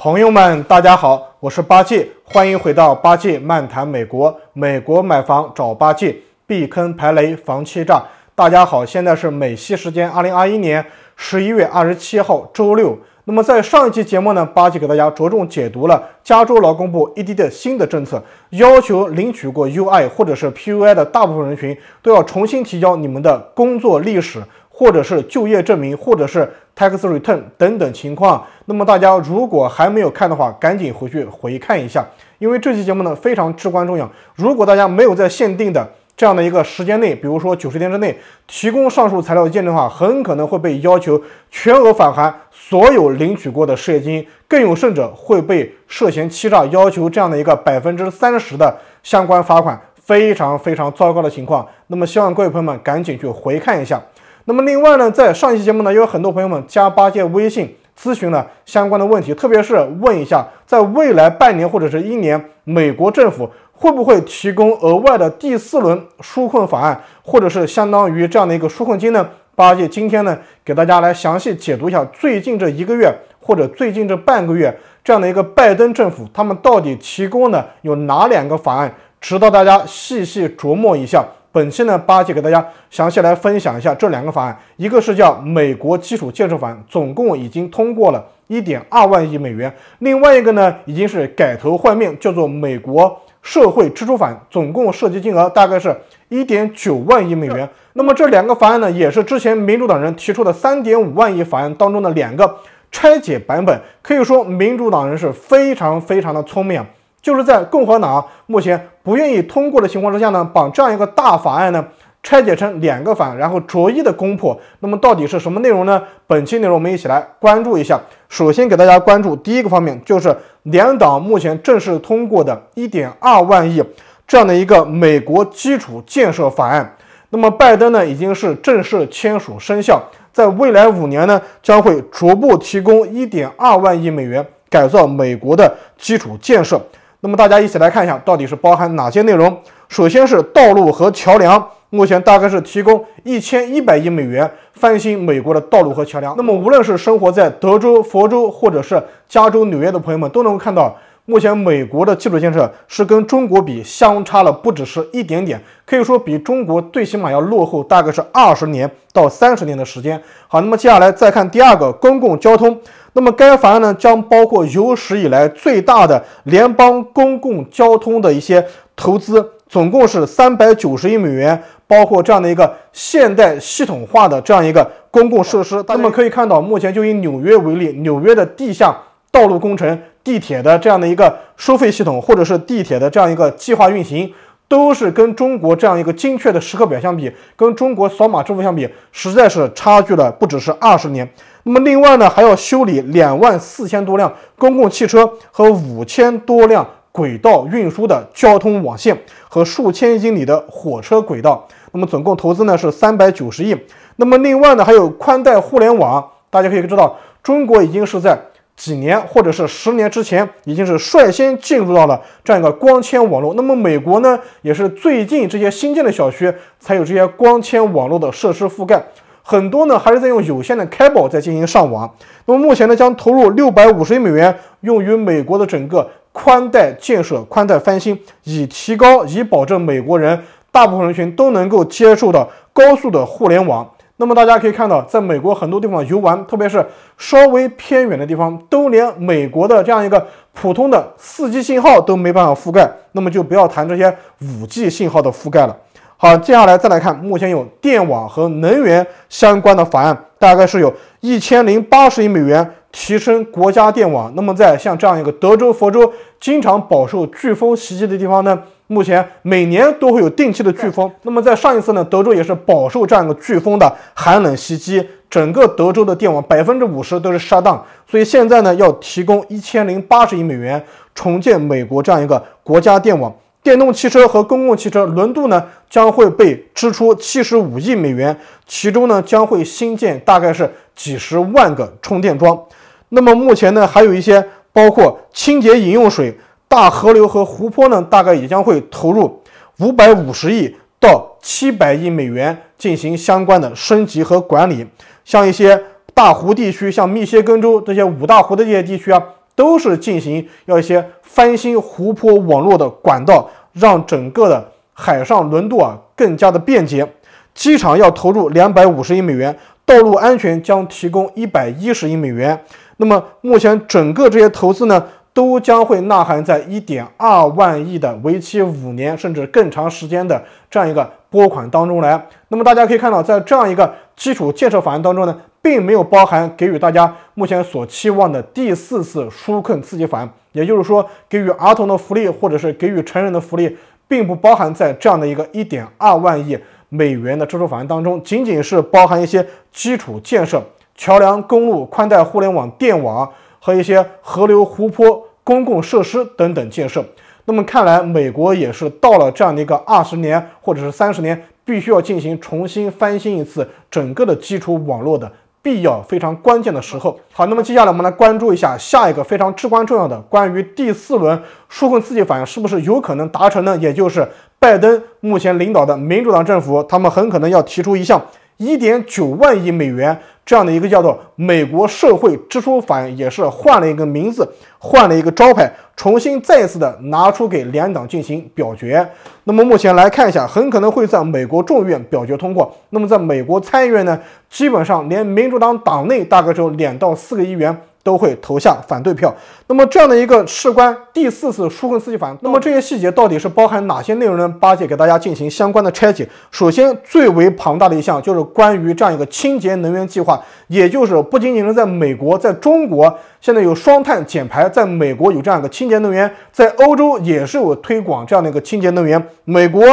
朋友们，大家好，我是八戒，欢迎回到八戒漫谈美国。美国买房找八戒，避坑排雷防欺诈。大家好，现在是美西时间二零二一年十一月二十七号周六。那么在上一期节目呢，八戒给大家着重解读了加州劳工部 ED 的新的政策，要求领取过 UI 或者是 PUI 的大部分人群都要重新提交你们的工作历史。或者是就业证明，或者是 tax return 等等情况。那么大家如果还没有看的话，赶紧回去回看一下，因为这期节目呢非常至关重要。如果大家没有在限定的这样的一个时间内，比如说九十天之内提供上述材料的见证的话，很可能会被要求全额返还所有领取过的失业金，更有甚者会被涉嫌欺诈，要求这样的一个百分之三十的相关罚款，非常非常糟糕的情况。那么希望各位朋友们赶紧去回看一下。那么另外呢，在上期节目呢，也有很多朋友们加八戒微信咨询了相关的问题，特别是问一下，在未来半年或者是一年，美国政府会不会提供额外的第四轮纾困法案，或者是相当于这样的一个纾困金呢？八戒今天呢，给大家来详细解读一下，最近这一个月或者最近这半个月这样的一个拜登政府，他们到底提供的有哪两个法案，值得大家细细琢磨一下。本期呢，八戒给大家详细来分享一下这两个法案，一个是叫美国基础建设法案，总共已经通过了1.2万亿美元；另外一个呢，已经是改头换面，叫做美国社会支出法案，总共涉及金额大概是1.9万亿美元。那么这两个法案呢，也是之前民主党人提出的3.5万亿法案当中的两个拆解版本，可以说民主党人是非常非常的聪明。就是在共和党目前不愿意通过的情况之下呢，把这样一个大法案呢拆解成两个法案，然后逐一的攻破。那么到底是什么内容呢？本期内容我们一起来关注一下。首先给大家关注第一个方面，就是两党目前正式通过的一点二万亿这样的一个美国基础建设法案。那么拜登呢已经是正式签署生效，在未来五年呢将会逐步提供一点二万亿美元改造美国的基础建设。那么大家一起来看一下，到底是包含哪些内容？首先是道路和桥梁，目前大概是提供一千一百亿美元翻新美国的道路和桥梁。那么，无论是生活在德州、佛州，或者是加州、纽约的朋友们，都能够看到。目前美国的基础建设是跟中国比相差了不只是一点点，可以说比中国最起码要落后大概是二十年到三十年的时间。好，那么接下来再看第二个公共交通。那么该法案呢将包括有史以来最大的联邦公共交通的一些投资，总共是三百九十亿美元，包括这样的一个现代系统化的这样一个公共设施。那么可以看到，目前就以纽约为例，纽约的地下道路工程。地铁的这样的一个收费系统，或者是地铁的这样一个计划运行，都是跟中国这样一个精确的时刻表相比，跟中国扫码支付相比，实在是差距了不止是二十年。那么另外呢，还要修理两万四千多辆公共汽车和五千多辆轨道运输的交通网线和数千英里的火车轨道。那么总共投资呢是三百九十亿。那么另外呢，还有宽带互联网，大家可以知道，中国已经是在。几年或者是十年之前，已经是率先进入到了这样一个光纤网络。那么美国呢，也是最近这些新建的小区才有这些光纤网络的设施覆盖，很多呢还是在用有线的 cable 在进行上网。那么目前呢，将投入六百五十亿美元用于美国的整个宽带建设、宽带翻新，以提高、以保证美国人大部分人群都能够接受到高速的互联网。那么大家可以看到，在美国很多地方游玩，特别是稍微偏远的地方，都连美国的这样一个普通的 4G 信号都没办法覆盖，那么就不要谈这些 5G 信号的覆盖了。好，接下来再来看目前有电网和能源相关的法案。大概是有一千零八十亿美元提升国家电网。那么，在像这样一个德州、佛州经常饱受飓风袭击的地方呢，目前每年都会有定期的飓风。那么，在上一次呢，德州也是饱受这样一个飓风的寒冷袭击，整个德州的电网百分之五十都是 down。所以现在呢，要提供一千零八十亿美元重建美国这样一个国家电网。电动汽车和公共汽车轮渡呢，将会被支出七十五亿美元，其中呢将会新建大概是几十万个充电桩。那么目前呢，还有一些包括清洁饮用水、大河流和湖泊呢，大概也将会投入五百五十亿到七百亿美元进行相关的升级和管理。像一些大湖地区，像密歇根州这些五大湖的这些地区啊，都是进行要一些翻新湖泊网络的管道。让整个的海上轮渡啊更加的便捷，机场要投入两百五十亿美元，道路安全将提供一百一十亿美元。那么目前整个这些投资呢，都将会纳含在一点二万亿的为期五年甚至更长时间的这样一个拨款当中来。那么大家可以看到，在这样一个基础建设法案当中呢，并没有包含给予大家目前所期望的第四次纾困刺激法案。也就是说，给予儿童的福利或者是给予成人的福利，并不包含在这样的一个1.2万亿美元的支出法案当中，仅仅是包含一些基础建设、桥梁、公路、宽带互联网、电网和一些河流、湖泊、公共设施等等建设。那么看来，美国也是到了这样的一个二十年或者是三十年，必须要进行重新翻新一次整个的基础网络的。必要非常关键的时候。好，那么接下来我们来关注一下下一个非常至关重要的关于第四轮纾困刺激反应是不是有可能达成呢？也就是拜登目前领导的民主党政府，他们很可能要提出一项。一点九万亿美元这样的一个叫做美国社会支出法案，也是换了一个名字，换了一个招牌，重新再次的拿出给两党进行表决。那么目前来看一下，很可能会在美国众议院表决通过。那么在美国参议院呢，基本上连民主党党内大概只有两到四个议员。都会投下反对票。那么这样的一个事关第四次舒克刺激反，那么这些细节到底是包含哪些内容呢？八戒给大家进行相关的拆解。首先，最为庞大的一项就是关于这样一个清洁能源计划，也就是不仅仅是在美国，在中国现在有双碳减排，在美国有这样一个清洁能源，在欧洲也是有推广这样的一个清洁能源。美国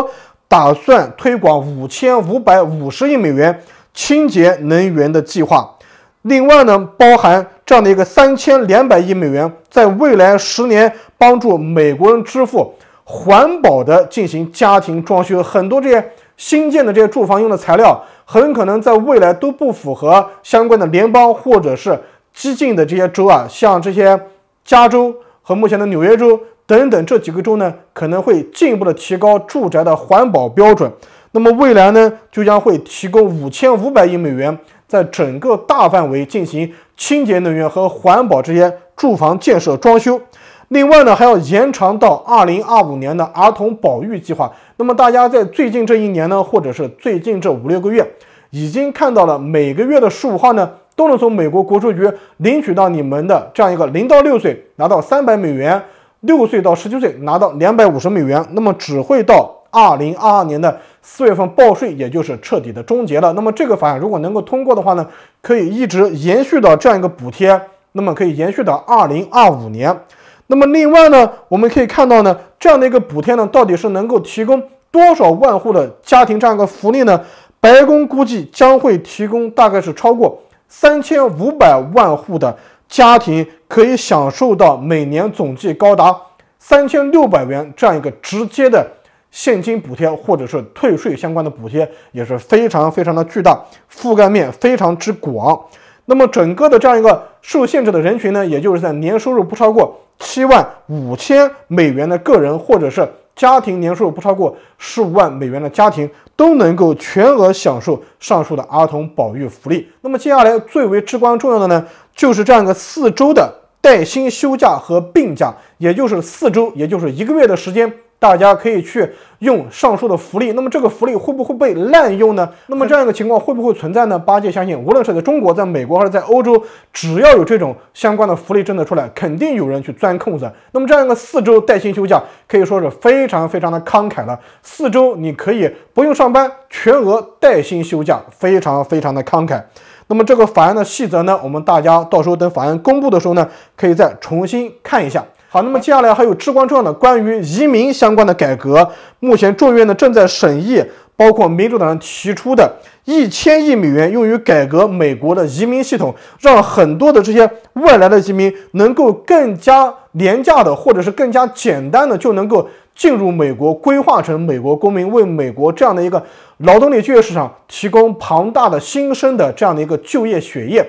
打算推广五千五百五十亿美元清洁能源的计划，另外呢，包含。这样的一个三千两百亿美元，在未来十年帮助美国人支付环保的进行家庭装修，很多这些新建的这些住房用的材料，很可能在未来都不符合相关的联邦或者是激进的这些州啊，像这些加州和目前的纽约州等等这几个州呢，可能会进一步的提高住宅的环保标准。那么未来呢，就将会提供五千五百亿美元。在整个大范围进行清洁能源和环保这些住房建设装修，另外呢还要延长到二零二五年的儿童保育计划。那么大家在最近这一年呢，或者是最近这五六个月，已经看到了每个月的十五号呢，都能从美国国税局领取到你们的这样一个零到六岁拿到三百美元，六岁到十七岁拿到两百五十美元。那么只会到。二零二二年的四月份报税，也就是彻底的终结了。那么这个法案如果能够通过的话呢，可以一直延续到这样一个补贴，那么可以延续到二零二五年。那么另外呢，我们可以看到呢，这样的一个补贴呢，到底是能够提供多少万户的家庭这样一个福利呢？白宫估计将会提供大概是超过三千五百万户的家庭可以享受到每年总计高达三千六百元这样一个直接的。现金补贴或者是退税相关的补贴也是非常非常的巨大，覆盖面非常之广。那么整个的这样一个受限制的人群呢，也就是在年收入不超过七万五千美元的个人，或者是家庭年收入不超过十五万美元的家庭，都能够全额享受上述的儿童保育福利。那么接下来最为至关重要的呢，就是这样一个四周的带薪休假和病假，也就是四周，也就是一个月的时间。大家可以去用上述的福利，那么这个福利会不会被滥用呢？那么这样一个情况会不会存在呢？八戒相信，无论是在中国、在美国还是在欧洲，只要有这种相关的福利政策出来，肯定有人去钻空子。那么这样一个四周带薪休假可以说是非常非常的慷慨了。四周你可以不用上班，全额带薪休假，非常非常的慷慨。那么这个法案的细则呢，我们大家到时候等法案公布的时候呢，可以再重新看一下。好，那么接下来还有至关重要的关于移民相关的改革。目前众院呢正在审议，包括民主党人提出的一千亿美元用于改革美国的移民系统，让很多的这些外来的移民能够更加廉价的或者是更加简单的就能够进入美国，规划成美国公民，为美国这样的一个劳动力就业市场提供庞大的新生的这样的一个就业血液。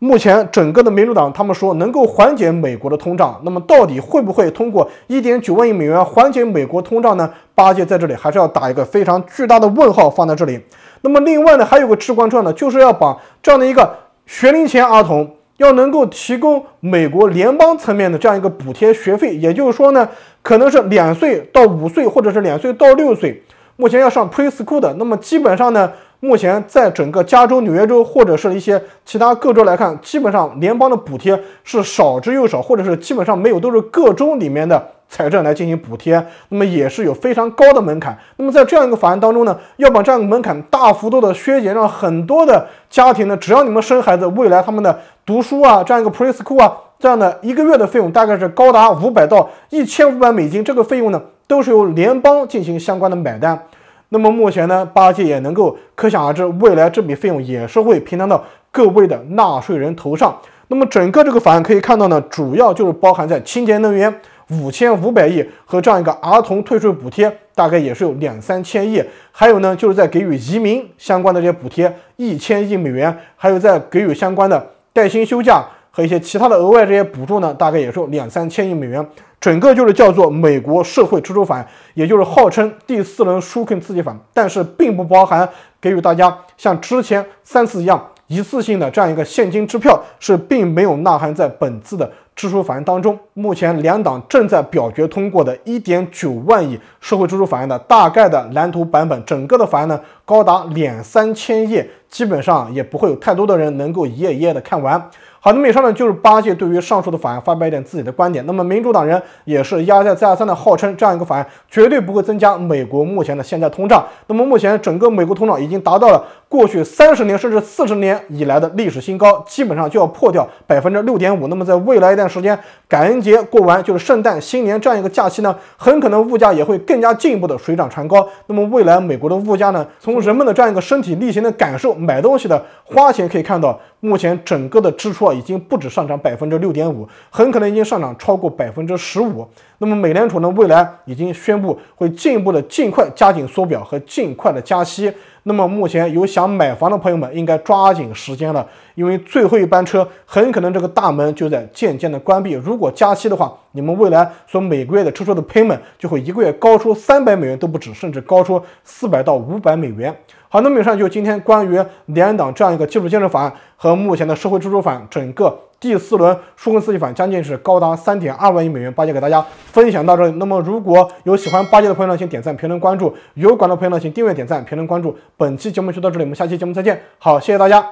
目前整个的民主党，他们说能够缓解美国的通胀，那么到底会不会通过一点九万亿美元缓解美国通胀呢？八戒在这里还是要打一个非常巨大的问号，放在这里。那么另外呢，还有个至关重要的，就是要把这样的一个学龄前儿童要能够提供美国联邦层面的这样一个补贴学费，也就是说呢，可能是两岁到五岁，或者是两岁到六岁，目前要上 preschool 的，那么基本上呢。目前，在整个加州、纽约州或者是一些其他各州来看，基本上联邦的补贴是少之又少，或者是基本上没有，都是各州里面的财政来进行补贴。那么也是有非常高的门槛。那么在这样一个法案当中呢，要把这样一个门槛大幅度的削减，让很多的家庭呢，只要你们生孩子，未来他们的读书啊，这样一个 preschool 啊，这样的一个月的费用大概是高达五百到一千五百美金，这个费用呢，都是由联邦进行相关的买单。那么目前呢，八届也能够可想而知，未来这笔费用也是会平摊到各位的纳税人头上。那么整个这个法案可以看到呢，主要就是包含在清洁能源五千五百亿和这样一个儿童退税补贴，大概也是有两三千亿，还有呢就是在给予移民相关的这些补贴一千亿美元，还有在给予相关的带薪休假。和一些其他的额外这些补助呢，大概也是两三千亿美元，整个就是叫做美国社会支出法案，也就是号称第四轮纾困刺激法案，但是并不包含给予大家像之前三次一样一次性的这样一个现金支票，是并没有纳含在本次的支出法案当中。目前两党正在表决通过的一点九万亿社会支出法案的大概的蓝图版本，整个的法案呢高达两三千页，基本上也不会有太多的人能够一页一页的看完。好，那么以上呢就是八戒对于上述的法案发表一点自己的观点。那么民主党人也是一再再三的号称这样一个法案绝对不会增加美国目前的现在通胀。那么目前整个美国通胀已经达到了过去三十年甚至四十年以来的历史新高，基本上就要破掉百分之六点五。那么在未来一段时间，感恩节过完就是圣诞、新年这样一个假期呢，很可能物价也会更加进一步的水涨船高。那么未来美国的物价呢，从人们的这样一个身体力行的感受、买东西的花钱可以看到，目前整个的支出。已经不止上涨百分之六点五，很可能已经上涨超过百分之十五。那么美联储呢？未来已经宣布会进一步的尽快加紧缩表和尽快的加息。那么目前有想买房的朋友们，应该抓紧时间了，因为最后一班车很可能这个大门就在渐渐的关闭。如果加息的话，你们未来所每个月的支出的 payment 就会一个月高出三百美元都不止，甚至高出四百到五百美元。好，那么以上就是今天关于联党这样一个基础建设法案和目前的社会支出法案整个。第四轮舒克斯激反将近是高达三点二万亿美元。八戒给大家分享到这里。那么，如果有喜欢八戒的朋友呢，请点赞、评论、关注；有管的朋友呢，请订阅、点赞、评论、关注。本期节目就到这里，我们下期节目再见。好，谢谢大家。